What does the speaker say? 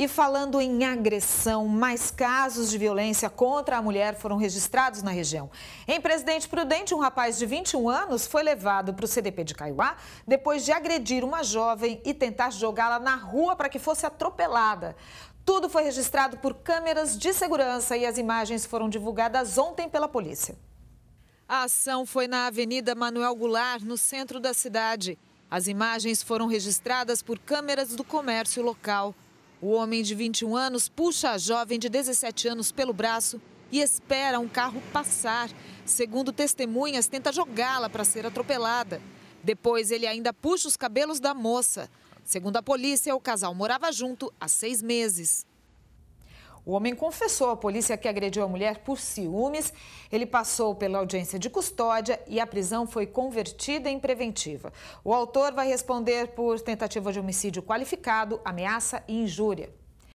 E falando em agressão, mais casos de violência contra a mulher foram registrados na região. Em Presidente Prudente, um rapaz de 21 anos foi levado para o CDP de Caiuá depois de agredir uma jovem e tentar jogá-la na rua para que fosse atropelada. Tudo foi registrado por câmeras de segurança e as imagens foram divulgadas ontem pela polícia. A ação foi na Avenida Manuel Goulart, no centro da cidade. As imagens foram registradas por câmeras do comércio local. O homem de 21 anos puxa a jovem de 17 anos pelo braço e espera um carro passar. Segundo testemunhas, tenta jogá-la para ser atropelada. Depois, ele ainda puxa os cabelos da moça. Segundo a polícia, o casal morava junto há seis meses. O homem confessou à polícia que agrediu a mulher por ciúmes. Ele passou pela audiência de custódia e a prisão foi convertida em preventiva. O autor vai responder por tentativa de homicídio qualificado, ameaça e injúria.